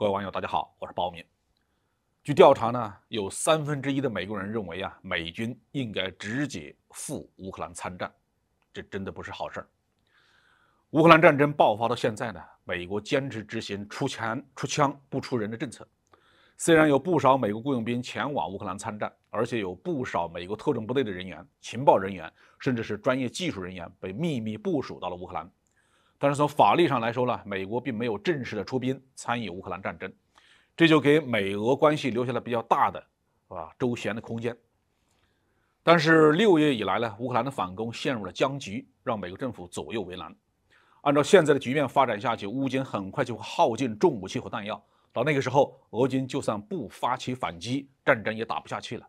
各位网友，大家好，我是包敏。据调查呢，有三分之一的美国人认为啊，美军应该直接赴乌克兰参战，这真的不是好事儿。乌克兰战争爆发到现在呢，美国坚持执行出钱出枪不出人的政策。虽然有不少美国雇佣兵前往乌克兰参战，而且有不少美国特种部队的人员、情报人员，甚至是专业技术人员被秘密部署到了乌克兰。但是从法律上来说呢，美国并没有正式的出兵参与乌克兰战争，这就给美俄关系留下了比较大的啊周旋的空间。但是六月以来呢，乌克兰的反攻陷入了僵局，让美国政府左右为难。按照现在的局面发展下去，乌军很快就会耗尽重武器和弹药，到那个时候，俄军就算不发起反击，战争也打不下去了。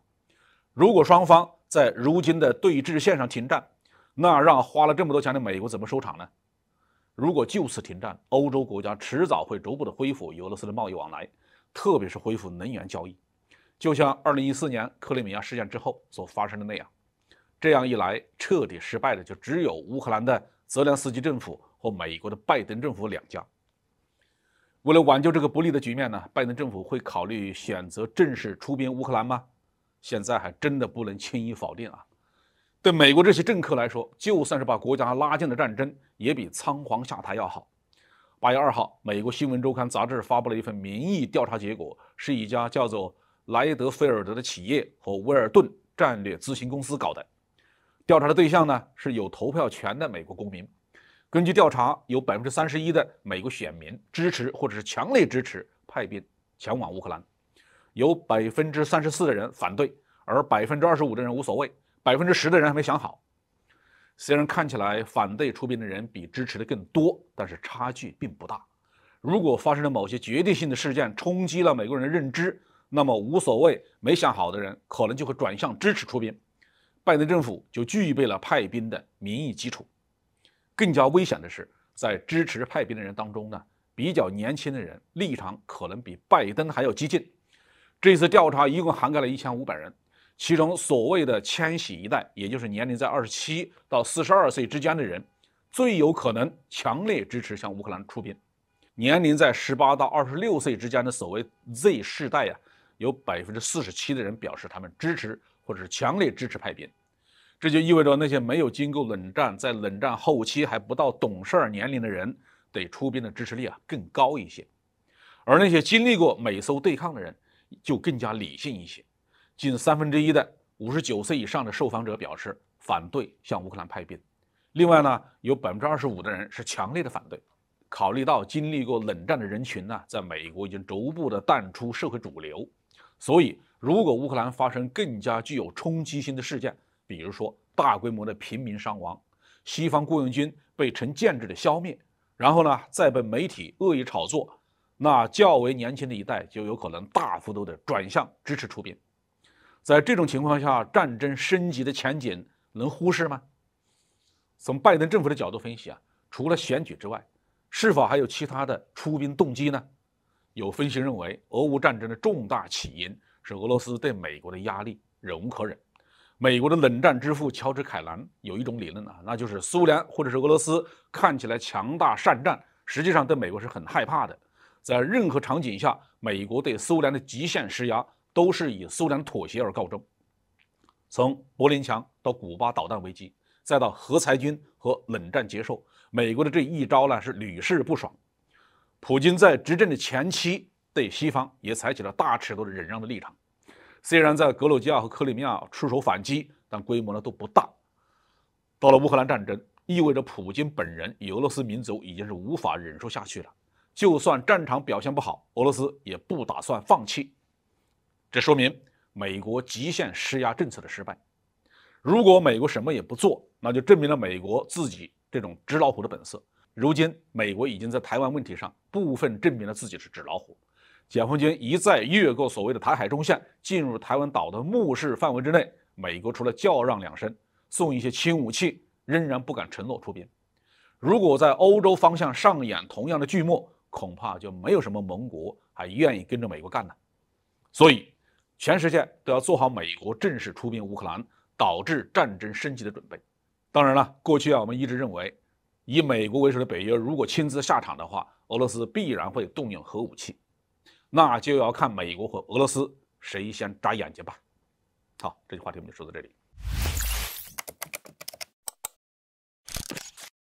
如果双方在如今的对峙线上停战，那让花了这么多钱的美国怎么收场呢？如果就此停战，欧洲国家迟早会逐步的恢复与俄罗斯的贸易往来，特别是恢复能源交易，就像2014年克里米亚事件之后所发生的那样。这样一来，彻底失败的就只有乌克兰的泽连斯基政府和美国的拜登政府两家。为了挽救这个不利的局面呢，拜登政府会考虑选择正式出兵乌克兰吗？现在还真的不能轻易否定啊。对美国这些政客来说，就算是把国家拉进了战争，也比仓皇下台要好。八月二号，美国新闻周刊杂志发布了一份民意调查结果，是一家叫做莱德菲尔德的企业和威尔顿战略咨询公司搞的。调查的对象呢是有投票权的美国公民。根据调查，有百分之三十一的美国选民支持或者是强烈支持派兵前往乌克兰，有百分之三十四的人反对，而百分之二十五的人无所谓。百分之十的人还没想好，虽然看起来反对出兵的人比支持的更多，但是差距并不大。如果发生了某些决定性的事件，冲击了美国人的认知，那么无所谓没想好的人可能就会转向支持出兵，拜登政府就具备了派兵的民意基础。更加危险的是，在支持派兵的人当中呢，比较年轻的人立场可能比拜登还要激进。这次调查一共涵盖了1500人。其中所谓的千禧一代，也就是年龄在二十七到四十二岁之间的人，最有可能强烈支持向乌克兰出兵。年龄在十八到二十六岁之间的所谓 Z 世代呀，有百分之四十七的人表示他们支持或者是强烈支持派兵。这就意味着那些没有经过冷战，在冷战后期还不到懂事儿年龄的人，对出兵的支持力啊更高一些。而那些经历过美苏对抗的人，就更加理性一些。近三分之一的五十九岁以上的受访者表示反对向乌克兰派兵，另外呢，有百分之二十五的人是强烈的反对。考虑到经历过冷战的人群呢，在美国已经逐步的淡出社会主流，所以如果乌克兰发生更加具有冲击性的事件，比如说大规模的平民伤亡，西方雇佣军被成建制的消灭，然后呢，再被媒体恶意炒作，那较为年轻的一代就有可能大幅度的转向支持出兵。在这种情况下，战争升级的前景能忽视吗？从拜登政府的角度分析啊，除了选举之外，是否还有其他的出兵动机呢？有分析认为，俄乌战争的重大起因是俄罗斯对美国的压力忍无可忍。美国的冷战之父乔治·凯南有一种理论啊，那就是苏联或者是俄罗斯看起来强大善战，实际上对美国是很害怕的。在任何场景下，美国对苏联的极限施压。都是以苏联妥协而告终。从柏林墙到古巴导弹危机，再到核裁军和冷战结束，美国的这一招呢是屡试不爽。普京在执政的前期对西方也采取了大尺度的忍让的立场，虽然在格鲁吉亚和克里米亚出手反击，但规模呢都不大。到了乌克兰战争，意味着普京本人、与俄罗斯民族已经是无法忍受下去了。就算战场表现不好，俄罗斯也不打算放弃。这说明美国极限施压政策的失败。如果美国什么也不做，那就证明了美国自己这种纸老虎的本色。如今，美国已经在台湾问题上部分证明了自己是纸老虎。解放军一再越过所谓的台海中线，进入台湾岛的目视范围之内，美国除了叫嚷两声、送一些轻武器，仍然不敢承诺出兵。如果在欧洲方向上演同样的剧目，恐怕就没有什么盟国还愿意跟着美国干了。所以。全世界都要做好美国正式出兵乌克兰导致战争升级的准备。当然了，过去啊，我们一直认为，以美国为首的北约如果亲自下场的话，俄罗斯必然会动用核武器。那就要看美国和俄罗斯谁先眨眼睛吧。好，这句话题我们就说到这里。